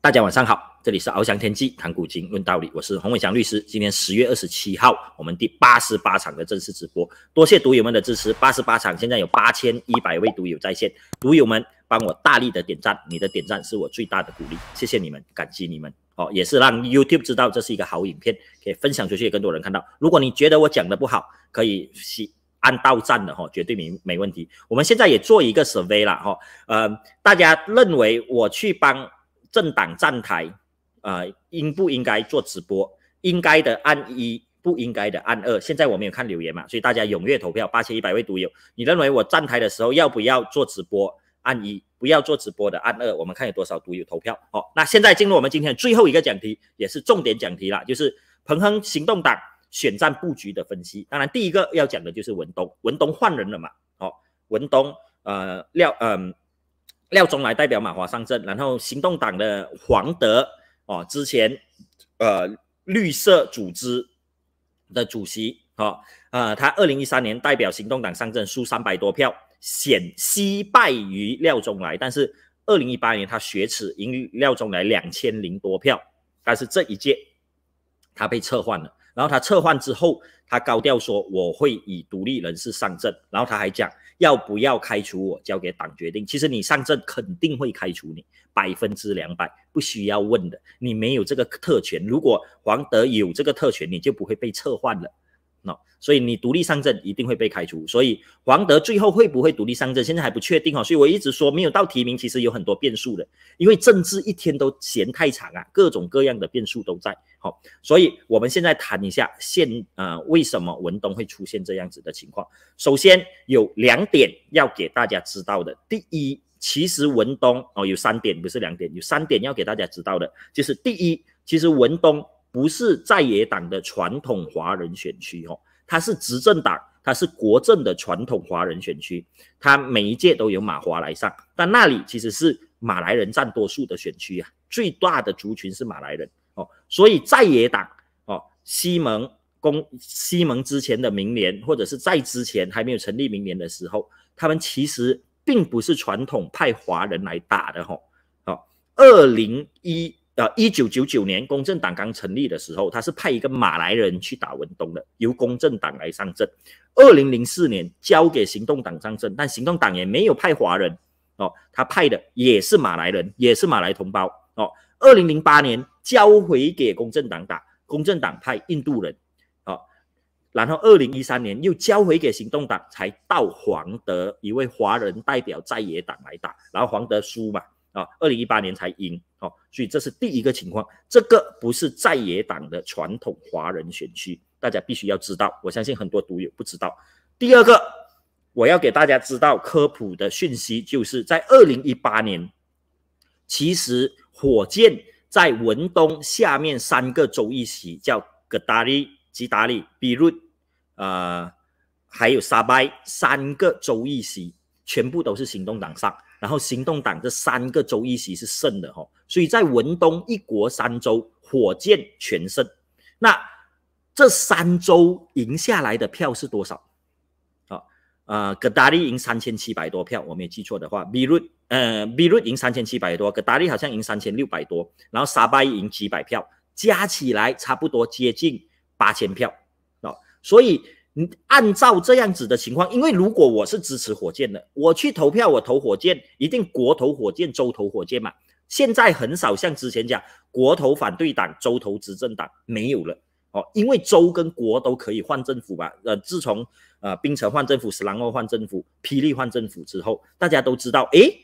大家晚上好，这里是翱翔天际谈古今论道理，我是洪伟祥律师。今天十月二十七号，我们第八十八场的正式直播，多谢赌友们的支持。八十八场，现在有八千一百位赌友在线，赌友们帮我大力的点赞，你的点赞是我最大的鼓励，谢谢你们，感激你们。哦，也是让 YouTube 知道这是一个好影片，可以分享出去更多人看到。如果你觉得我讲的不好，可以是按到赞的哈，绝对没没问题。我们现在也做一个 survey 了哈，呃，大家认为我去帮。政党站台，呃，应不应该做直播？应该的按一，不应该的按二。现在我没有看留言嘛，所以大家踊跃投票，八千一百位独友，你认为我站台的时候要不要做直播？按一，不要做直播的按二。我们看有多少独友投票。好，那现在进入我们今天最后一个讲题，也是重点讲题了，就是彭亨行动党选战布局的分析。当然，第一个要讲的就是文东，文东换人了嘛。好，文东，呃，廖，呃。廖中来代表马华上阵，然后行动党的黄德哦，之前呃绿色组织的主席哦，呃他二零一三年代表行动党上阵，输三百多票，险惜败于廖中来，但是二零一八年他雪耻赢廖中来两千零多票，但是这一届他被撤换了。然后他撤换之后，他高调说我会以独立人士上阵。然后他还讲要不要开除我，交给党决定。其实你上阵肯定会开除你，百分之两百不需要问的，你没有这个特权。如果黄德有这个特权，你就不会被撤换了。所以你独立上阵一定会被开除，所以黄德最后会不会独立上阵，现在还不确定哦。所以我一直说没有到提名，其实有很多变数的，因为政治一天都嫌太长啊，各种各样的变数都在。好，所以我们现在谈一下现呃为什么文东会出现这样子的情况。首先有两点要给大家知道的，第一，其实文东哦有三点不是两点，有三点要给大家知道的，就是第一，其实文东。不是在野党的传统华人选区哦，它是执政党，它是国政的传统华人选区，它每一届都有马华来上，但那里其实是马来人占多数的选区啊，最大的族群是马来人哦，所以在野党哦，西蒙公西蒙之前的明年，或者是在之前还没有成立明年的时候，他们其实并不是传统派华人来打的哈，哦，二零一。啊，一九九九年公正党刚成立的时候，他是派一个马来人去打文东的，由公正党来上阵。二零零四年交给行动党上阵，但行动党也没有派华人哦，他派的也是马来人，也是马来同胞哦。二零零八年交回给公正党打，公正党派印度人哦，然后二零一三年又交回给行动党，才到黄德一位华人代表在野党来打，然后黄德输嘛。啊，二零一八年才赢，哦，所以这是第一个情况，这个不是在野党的传统华人选区，大家必须要知道。我相信很多赌友不知道。第二个，我要给大家知道科普的讯息，就是在二零一八年，其实火箭在文东下面三个州议席，叫格达利、吉达利、比如呃，还有沙拜三个州议席，全部都是行动党上。然后行动党这三个州一席是胜的哈，所以在文东一国三州火箭全胜，那这三州赢下来的票是多少？好，呃，格达利赢三千七百多票，我没有记错的话，比如呃，比如赢三千七百多，格达利好像赢三千六百多，然后沙巴赢几百票，加起来差不多接近八千票，哦，所以。你按照这样子的情况，因为如果我是支持火箭的，我去投票，我投火箭，一定国投火箭，州投火箭嘛。现在很少像之前讲，国投反对党，州投执政党，没有了哦，因为州跟国都可以换政府吧？呃，自从呃，冰城换政府，史兰诺换政府，霹雳换政府之后，大家都知道，诶，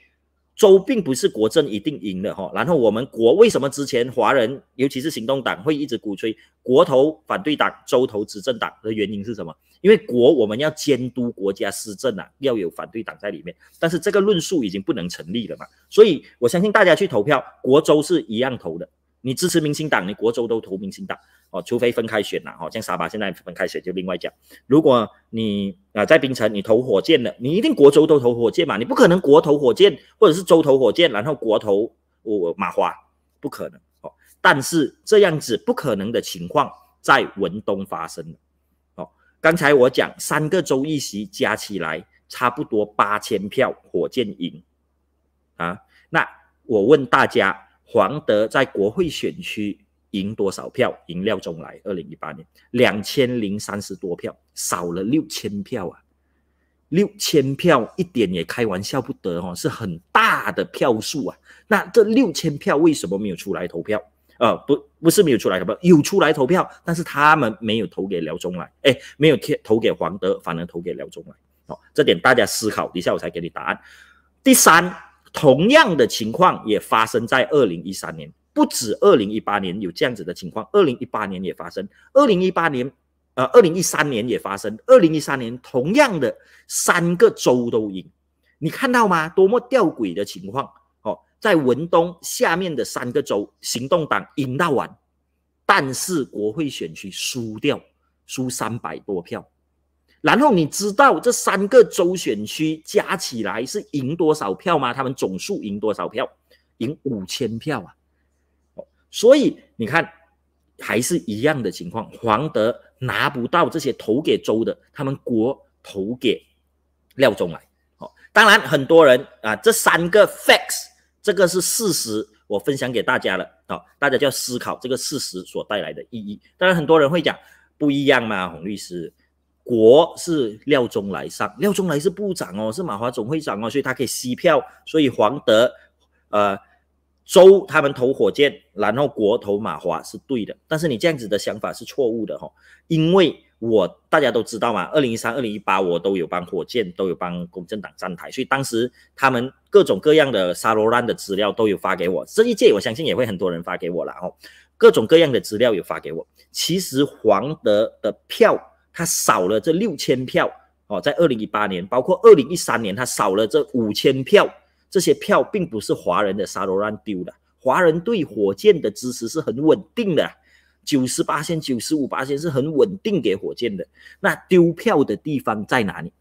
州并不是国政一定赢的哈，然后我们国为什么之前华人尤其是行动党会一直鼓吹国投反对党州投执政党的原因是什么？因为国我们要监督国家施政啊，要有反对党在里面，但是这个论述已经不能成立了嘛，所以我相信大家去投票，国州是一样投的。你支持明星党，你国州都投明星党哦，除非分开选呐哦，像沙巴现在分开选就另外讲。如果你啊在槟城你投火箭的，你一定国州都投火箭嘛，你不可能国投火箭或者是州投火箭，然后国投我马华不可能哦。但是这样子不可能的情况在文东发生哦。刚才我讲三个州议席加起来差不多八千票，火箭赢啊。那我问大家。黄德在国会选区赢多少票？赢廖中来。二零一八年两千零三十多票，少了六千票啊！六千票一点也开玩笑不得哦，是很大的票数啊。那这六千票为什么没有出来投票？呃，不，不是没有出来投票，有出来投票，但是他们没有投给廖中来，哎，没有投投给黄德，反而投给廖中来。哦，这点大家思考一下，我才给你答案。第三。同样的情况也发生在二零一三年，不止二零一八年有这样子的情况，二零一八年也发生，二零一八年，呃，二零一三年也发生，二零一三年同样的三个州都赢，你看到吗？多么吊诡的情况哦，在文东下面的三个州，行动党赢到完，但是国会选区输掉，输三百多票。然后你知道这三个州选区加起来是赢多少票吗？他们总数赢多少票？赢五千票啊！哦，所以你看，还是一样的情况，黄德拿不到这些投给州的，他们国投给廖仲来。哦，当然很多人啊，这三个 facts，这个是事实，我分享给大家了啊，大家就要思考这个事实所带来的意义。当然很多人会讲不一样嘛，洪律师。国是廖中来上，廖中来是部长哦，是马华总会长哦，所以他可以吸票，所以黄德、呃、周他们投火箭，然后国投马华是对的，但是你这样子的想法是错误的哈，因为我大家都知道嘛，二零一三、二零一八我都有帮火箭，都有帮公正党站台，所以当时他们各种各样的沙罗兰的资料都有发给我，这一届我相信也会很多人发给我了哦，各种各样的资料有发给我，其实黄德的票。他少了这六千票哦，在二零一八年，包括二零一三年，他少了这五千票。这些票并不是华人的沙罗兰丢的，华人对火箭的支持是很稳定的，九十八千、九十五八千是很稳定给火箭的。那丢票的地方在哪里？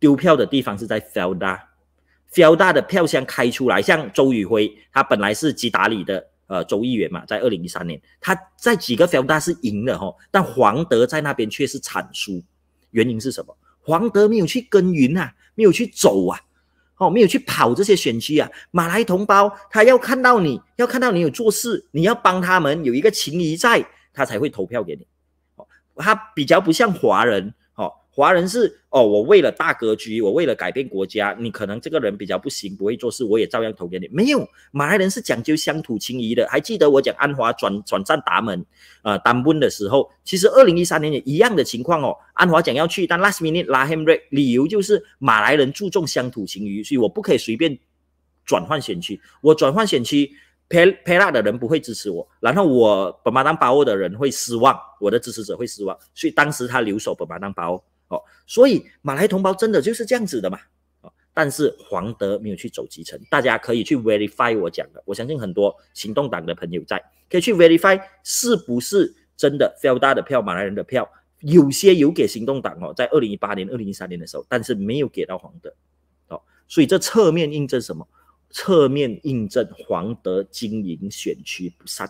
丢票的地方是在 Felda，Felda 的票箱开出来，像周雨辉，他本来是吉达里的。呃，周议员嘛，在二零一三年，他在几个票大是赢了哦，但黄德在那边却是惨输。原因是什么？黄德没有去耕耘啊，没有去走啊，哦，没有去跑这些选区啊。马来同胞他要看到你，要看到你有做事，你要帮他们有一个情谊在，他才会投票给你。哦，他比较不像华人。华人是哦，我为了大格局，我为了改变国家，你可能这个人比较不行，不会做事，我也照样投给你。没有，马来人是讲究乡土情谊的。还记得我讲安华转转战达门啊、丹奔的时候，其实二零一三年也一样的情况哦。安华讲要去，但 last minute 拉 him re，理由就是马来人注重乡土情谊，所以我不可以随便转换选区。我转换选区，pe p l a 的人不会支持我，然后我本巴丹巴沃的人会失望，我的支持者会失望，所以当时他留守本巴丹巴沃。哦，所以马来同胞真的就是这样子的嘛？哦，但是黄德没有去走基层，大家可以去 verify 我讲的，我相信很多行动党的朋友在可以去 verify 是不是真的 fell 大的票，马来人的票有些有给行动党哦，在二零一八年、二零一三年的时候，但是没有给到黄德。哦，所以这侧面印证什么？侧面印证黄德经营选区不善。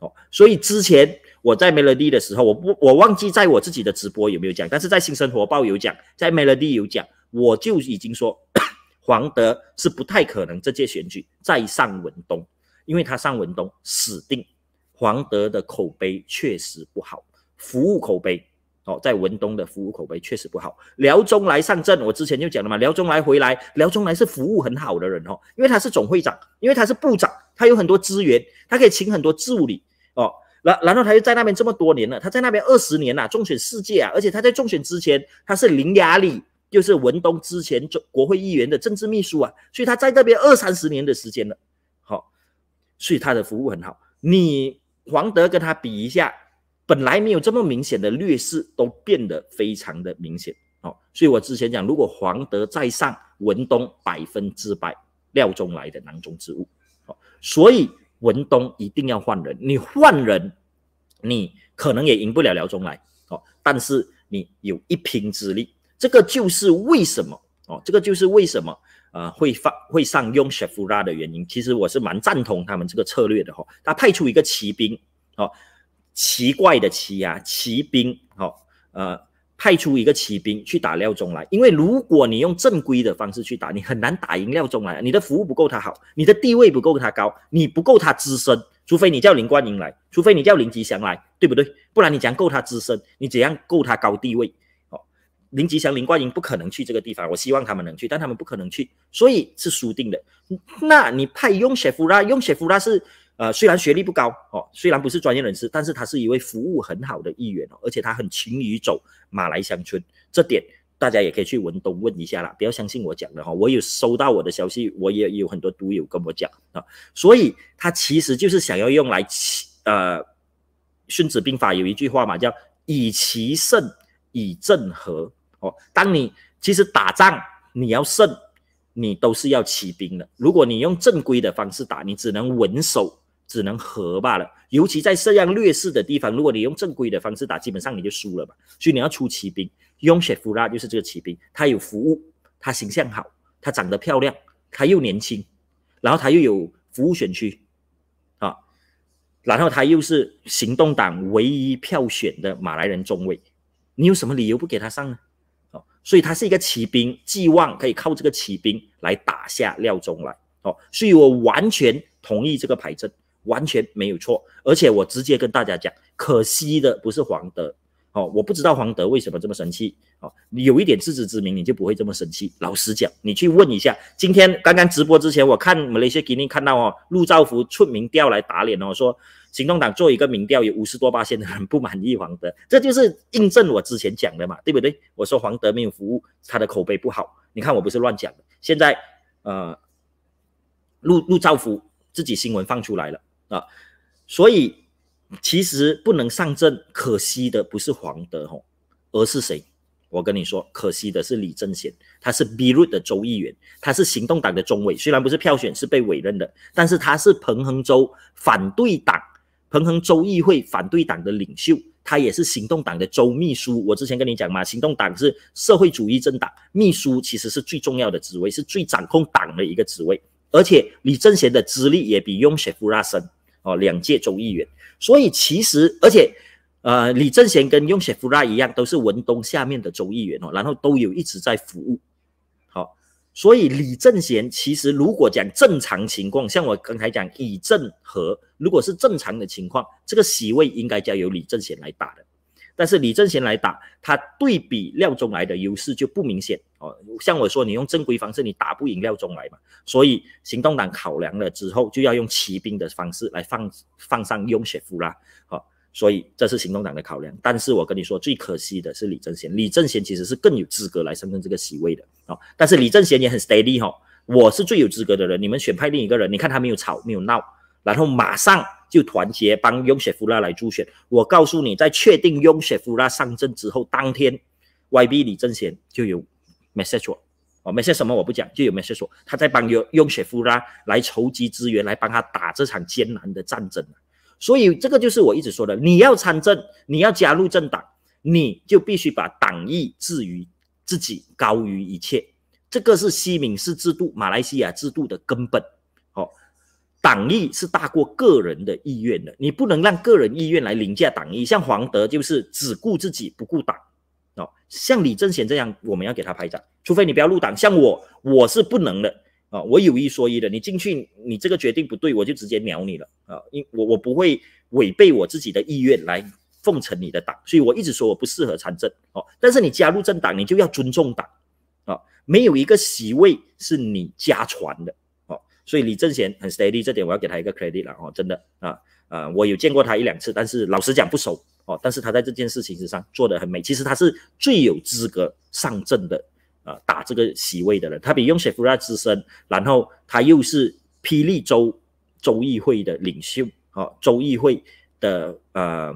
哦，所以之前。我在 Melody 的时候，我不我忘记在我自己的直播有没有讲，但是在新生活报有讲，在 Melody 有讲，我就已经说 黄德是不太可能这届选举在上文东，因为他上文东死定，黄德的口碑确实不好，服务口碑哦，在文东的服务口碑确实不好。辽中来上阵，我之前就讲了嘛，辽中来回来，辽中来是服务很好的人哦，因为他是总会长，因为他是部长，他有很多资源，他可以请很多助理哦。然然后他又在那边这么多年了，他在那边二十年啊，中选世界啊，而且他在中选之前他是零压力，就是文东之前中国会议员的政治秘书啊，所以他在那边二三十年的时间了，好，所以他的服务很好。你黄德跟他比一下，本来没有这么明显的劣势，都变得非常的明显哦。所以我之前讲，如果黄德在上，文东百分之百廖中来的囊中之物，好，所以。文东一定要换人，你换人，你可能也赢不了辽中来哦。但是你有一拼之力，这个就是为什么哦，这个就是为什么呃会放会上用雪夫拉的原因。其实我是蛮赞同他们这个策略的哈。他派出一个骑兵哦，奇怪的骑啊骑兵哦呃。派出一个骑兵去打廖忠来，因为如果你用正规的方式去打，你很难打赢廖忠来你的服务不够他好，你的地位不够他高，你不够他资深，除非你叫林冠英来，除非你叫林吉祥来，对不对？不然你怎样够他资深？你怎样够他高地位？哦，林吉祥、林冠英不可能去这个地方，我希望他们能去，但他们不可能去，所以是输定的。那你派雍雪夫拉，雍雪夫拉是。呃，虽然学历不高哦，虽然不是专业人士，但是他是一位服务很好的议员哦，而且他很勤于走马来乡村，这点大家也可以去文东问一下啦，不要相信我讲的哈，我有收到我的消息，我也有很多读友跟我讲啊，所以他其实就是想要用来起呃，《孙子兵法》有一句话嘛，叫“以其胜以正和”哦，当你其实打仗，你要胜，你都是要起兵的，如果你用正规的方式打，你只能稳守。只能和罢了。尤其在这样劣势的地方，如果你用正规的方式打，基本上你就输了嘛。所以你要出骑兵，用雪夫拉就是这个骑兵，他有服务，他形象好，他长得漂亮，他又年轻，然后他又有服务选区，啊，然后他又是行动党唯一票选的马来人中尉，你有什么理由不给他上呢？哦，所以他是一个骑兵，寄望可以靠这个骑兵来打下廖宗来。哦，所以我完全同意这个排阵。完全没有错，而且我直接跟大家讲，可惜的不是黄德哦，我不知道黄德为什么这么生气哦，你有一点自知之明，你就不会这么生气。老实讲，你去问一下，今天刚刚直播之前，我看某一些给你看到哦，陆兆福出民调来打脸哦，说行动党做一个民调，有五十多八千的人 不满意黄德，这就是印证我之前讲的嘛，对不对？我说黄德没有服务，他的口碑不好，你看我不是乱讲的。现在呃，陆陆兆福自己新闻放出来了。啊，所以其实不能上阵，可惜的不是黄德宏，而是谁？我跟你说，可惜的是李正贤，他是 B root 的州议员，他是行动党的中委，虽然不是票选，是被委任的，但是他是彭亨州反对党，彭亨州议会反对党的领袖，他也是行动党的州秘书。我之前跟你讲嘛，行动党是社会主义政党，秘书其实是最重要的职位，是最掌控党的一个职位，而且李正贤的资历也比翁雪夫拉深。哦，两届州议员，所以其实而且，呃，李正贤跟用雪夫拉一样，都是文东下面的州议员哦，然后都有一直在服务。好，所以李正贤其实如果讲正常情况，像我刚才讲以正和，如果是正常的情况，这个席位应该交由李正贤来打的。但是李正贤来打，他对比廖中来的优势就不明显哦。像我说，你用正规方式，你打不赢廖中来嘛。所以行动党考量了之后，就要用骑兵的方式来放放上翁雪夫啦。哦，所以这是行动党的考量。但是我跟你说，最可惜的是李正贤，李正贤其实是更有资格来胜任这个席位的哦。但是李正贤也很 steady 哈，我是最有资格的人。你们选派另一个人，你看他没有吵没有闹，然后马上。就团结帮雍雪夫拉来助选。我告诉你，在确定雍雪夫拉上阵之后，当天 YB 李政贤就有 message 哦，message 什么我不讲，就有 message，他在帮雍雍雪夫拉来筹集资源，来帮他打这场艰难的战争。所以这个就是我一直说的，你要参政，你要加入政党，你就必须把党意置于自己高于一切。这个是西敏式制度、马来西亚制度的根本。党意是大过个人的意愿的，你不能让个人意愿来凌驾党意。像黄德就是只顾自己不顾党，哦，像李正贤这样，我们要给他拍掌。除非你不要入党，像我，我是不能的啊。我有一说一的，你进去，你这个决定不对，我就直接秒你了啊。因我我不会违背我自己的意愿来奉承你的党，所以我一直说我不适合参政哦。但是你加入政党，你就要尊重党啊，没有一个席位是你家传的。所以李正贤很 steady，这点我要给他一个 credit 了哦，真的啊啊，我有见过他一两次，但是老实讲不熟哦。但是他在这件事情之上做的很美，其实他是最有资格上阵的啊，打这个席位的人，他比用雪夫拉资深，然后他又是霹雳州州议会的领袖哦，州议会的呃，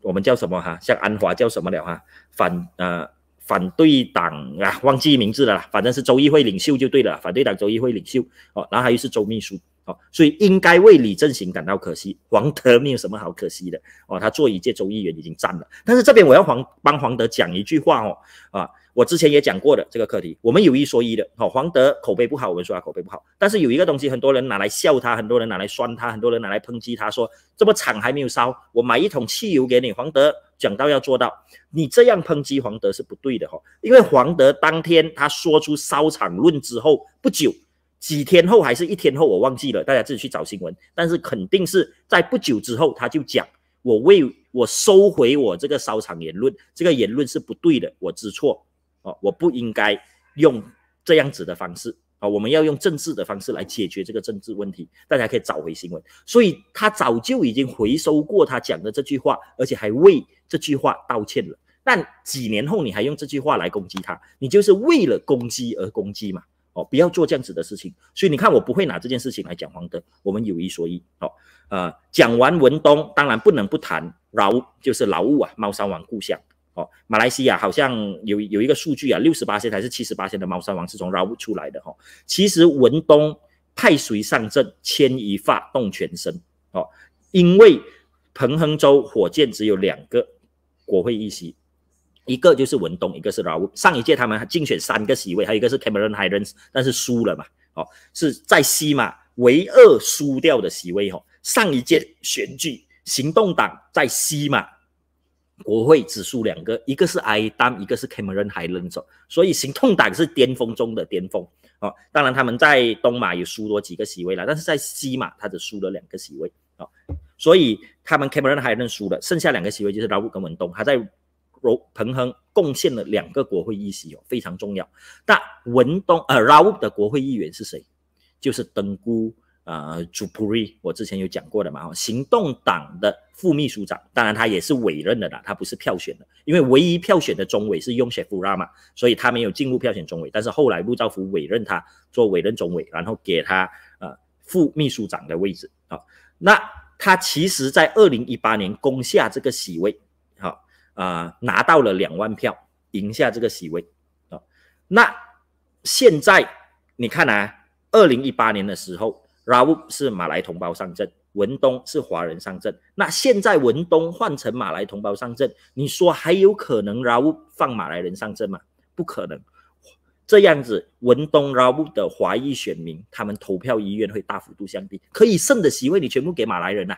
我们叫什么哈？像安华叫什么了哈？反呃。反对党啊，忘记名字了啦，反正是州议会领袖就对了。反对党州议会领袖哦，然后还有是周秘书哦，所以应该为李正行感到可惜。黄德没有什么好可惜的哦，他做一届州议员已经占了。但是这边我要黄帮黄德讲一句话哦啊。我之前也讲过的这个课题，我们有一说一的。好，黄德口碑不好，我们说他口碑不好。但是有一个东西，很多人拿来笑他，很多人拿来酸他，很多人拿来抨击他，说这么厂还没有烧，我买一桶汽油给你。黄德讲到要做到，你这样抨击黄德是不对的哈，因为黄德当天他说出烧厂论之后不久，几天后还是一天后，我忘记了，大家自己去找新闻。但是肯定是在不久之后，他就讲我为我收回我这个烧厂言论，这个言论是不对的，我知错。哦，我不应该用这样子的方式啊，我们要用政治的方式来解决这个政治问题。大家可以找回新闻，所以他早就已经回收过他讲的这句话，而且还为这句话道歉了。但几年后你还用这句话来攻击他，你就是为了攻击而攻击嘛？哦，不要做这样子的事情。所以你看，我不会拿这件事情来讲黄灯，我们有一说一。好呃，讲完文东，当然不能不谈劳，就是劳务啊，猫山王故乡。马来西亚好像有有一个数据啊，六十八线还是七十八线的猫山王是从 r a 出来的哈。其实文东派谁上阵，牵一发动全身哦。因为彭亨州火箭只有两个国会议席，一个就是文东，一个是 Rao。上一届他们竞选三个席位，还有一个是 Cameron Highlands，但是输了嘛。哦，是在西马唯二输掉的席位哦。上一届选举，行动党在西马。国会只输两个，一个是 I d a 一个是 Cameron h i g h a n d 所以行动党是巅峰中的巅峰哦。当然他们在东马也输多几个席位了，但是在西马，他只输了两个席位哦。所以他们 Cameron h i g h a n d o 输了，剩下两个席位就是劳武跟文东，他在柔彭亨贡献了两个国会议席哦，非常重要。那文东呃劳武的国会议员是谁？就是登姑。呃，朱普瑞，我之前有讲过的嘛，行动党的副秘书长，当然他也是委任的啦，他不是票选的，因为唯一票选的中委是用谢富拉嘛，所以他没有进入票选中委，但是后来陆兆福委任他做委任中委，然后给他呃副秘书长的位置啊，那他其实在二零一八年攻下这个席位，好啊，拿到了两万票，赢下这个席位啊，那现在你看啊，二零一八年的时候。拉乌是马来同胞上阵，文东是华人上阵。那现在文东换成马来同胞上阵，你说还有可能拉乌放马来人上阵吗？不可能。这样子文东拉 u 的华裔选民，他们投票意愿会大幅度降低，可以剩的席位你全部给马来人呐。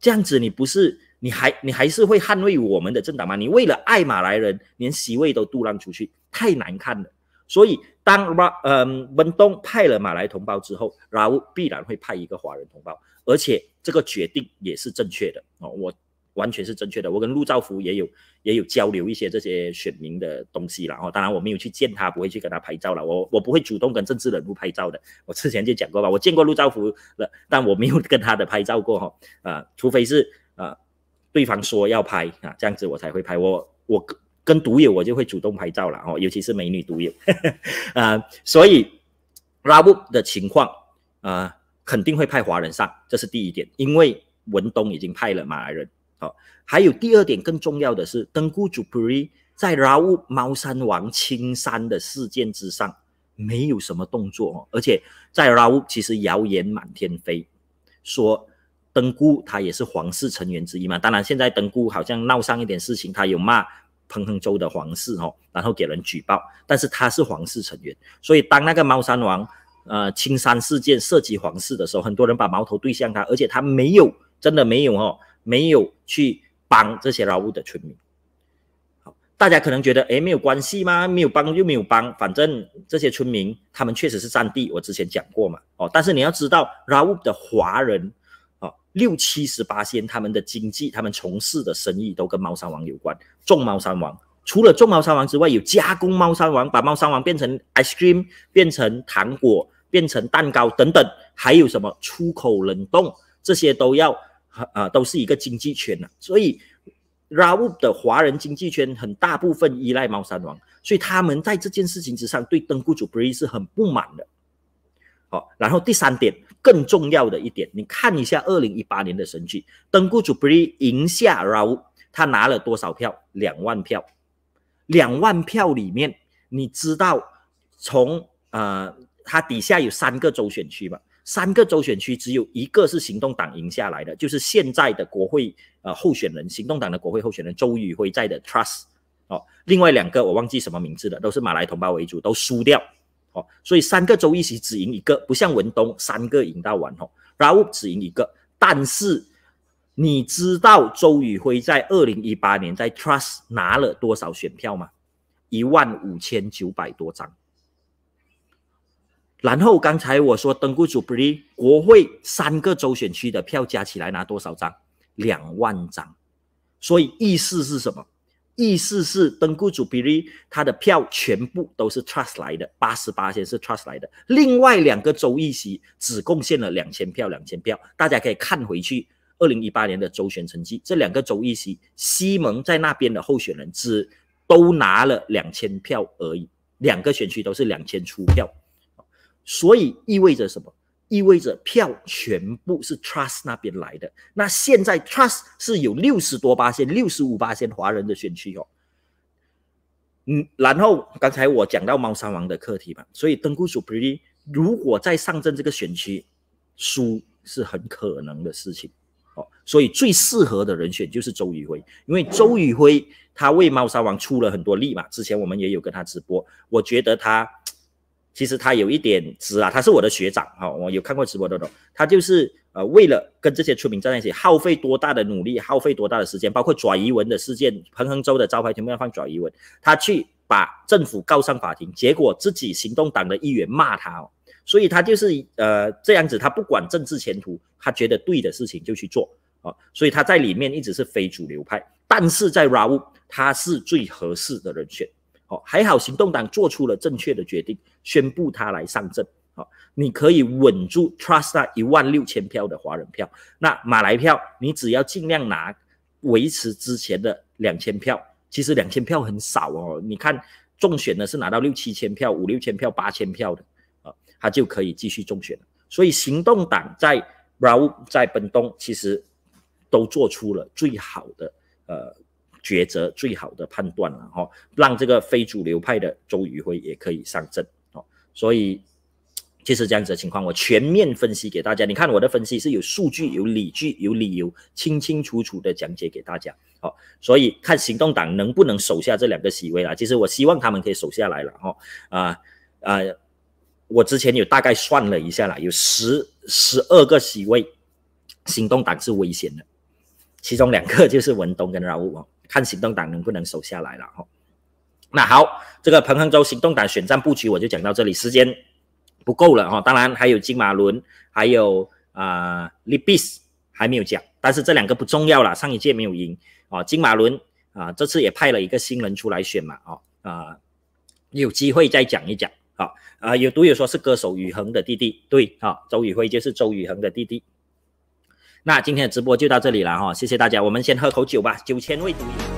这样子你不是你还你还是会捍卫我们的政党吗？你为了爱马来人，连席位都杜让出去，太难看了。所以。当拉嗯文东派了马来同胞之后，拉乌必然会派一个华人同胞，而且这个决定也是正确的哦，我完全是正确的。我跟陆兆福也有也有交流一些这些选民的东西了哦，当然我没有去见他，不会去跟他拍照了。我我不会主动跟政治人物拍照的。我之前就讲过吧，我见过陆兆福了，但我没有跟他的拍照过哈。啊，除非是啊对方说要拍啊，这样子我才会拍。我我。跟独友我就会主动拍照了哦，尤其是美女独友 啊，所以拉乌的情况啊肯定会派华人上，这是第一点，因为文东已经派了马来人哦。还有第二点更重要的是，登姑祖普瑞在拉乌猫山王青山的事件之上没有什么动作，哦，而且在拉乌其实谣言满天飞，说登姑他也是皇室成员之一嘛。当然现在登姑好像闹上一点事情，他有骂。彭亨州的皇室哦，然后给人举报，但是他是皇室成员，所以当那个猫山王呃青山事件涉及皇室的时候，很多人把矛头对向他，而且他没有真的没有哦，没有去帮这些劳务的村民。好，大家可能觉得哎没有关系吗？没有帮就没有帮，反正这些村民他们确实是占地，我之前讲过嘛哦，但是你要知道劳务的华人。六七十八仙，他们的经济，他们从事的生意都跟猫山王有关。种猫山王，除了种猫山王之外，有加工猫山王，把猫山王变成 ice cream，变成糖果，变成蛋糕等等，还有什么出口冷冻，这些都要，呃，都是一个经济圈啊。所以，拉乌的华人经济圈很大部分依赖猫山王，所以他们在这件事情之上对登 Bree 是很不满的。好，然后第三点，更重要的一点，你看一下二零一八年的选举，登固祖布赢下然后他拿了多少票？两万票。两万票里面，你知道从呃，他底下有三个州选区吧？三个州选区只有一个是行动党赢下来的，就是现在的国会呃候选人，行动党的国会候选人周宇辉在的 trust。哦，另外两个我忘记什么名字了，都是马来同胞为主，都输掉。所以三个州一起只赢一个，不像文东三个赢到完哦，然后只赢一个。但是你知道周宇辉在二零一八年在 Trust 拿了多少选票吗？一万五千九百多张。然后刚才我说登固主 Br 国会三个州选区的票加起来拿多少张？两万张。所以意思是什么？意思是，登雇主比例，他的票全部都是 trust 来的，八十八先是 trust 来的，另外两个州议席只贡献了两千票，两千票，大家可以看回去，二零一八年的周选成绩，这两个州议席，西蒙在那边的候选人只都拿了两千票而已，两个选区都是两千出票，所以意味着什么？意味着票全部是 trust 那边来的。那现在 trust 是有六十多八仙，六十五八仙华人的选区哦。嗯，然后刚才我讲到猫山王的课题嘛，所以登 Pretty 如果在上阵这个选区输是很可能的事情。哦，所以最适合的人选就是周宇辉，因为周宇辉他为猫山王出了很多力嘛。之前我们也有跟他直播，我觉得他。其实他有一点值啊，他是我的学长哈，我有看过直播的懂。他就是呃为了跟这些村民在一起，耗费多大的努力，耗费多大的时间，包括转移文的事件，彭亨州的招牌全部要放转移文，他去把政府告上法庭，结果自己行动党的议员骂他哦，所以他就是呃这样子，他不管政治前途，他觉得对的事情就去做哦，所以他在里面一直是非主流派，但是在 r a w 他是最合适的人选。哦，还好行动党做出了正确的决定，宣布他来上阵。好，你可以稳住，trust 他一万六千票的华人票。那马来票，你只要尽量拿，维持之前的两千票。其实两千票很少哦。你看中选的是拿到六七千票、五六千票、八千票的啊，他就可以继续中选。所以行动党在 b r o w 在本东其实都做出了最好的呃。抉择最好的判断了哈，让这个非主流派的周宇辉也可以上阵哦。所以就是这样子的情况，我全面分析给大家。你看我的分析是有数据、有理据、有理由，清清楚楚的讲解给大家。好，所以看行动党能不能守下这两个席位啦。其实我希望他们可以守下来了哦。啊啊，我之前有大概算了一下啦，有十十二个席位，行动党是危险的，其中两个就是文东跟饶武王。看行动党能不能守下来了哈。那好，这个彭亨州行动党选战布局我就讲到这里，时间不够了哈。当然还有金马伦，还有啊，Libis 还没有讲，但是这两个不重要了，上一届没有赢啊。金马伦啊，这次也派了一个新人出来选嘛啊啊，有机会再讲一讲啊啊。有读友说是歌手宇恒的弟弟，对啊，周宇辉就是周宇恒的弟弟。那今天的直播就到这里了哈，谢谢大家，我们先喝口酒吧，酒千味独主。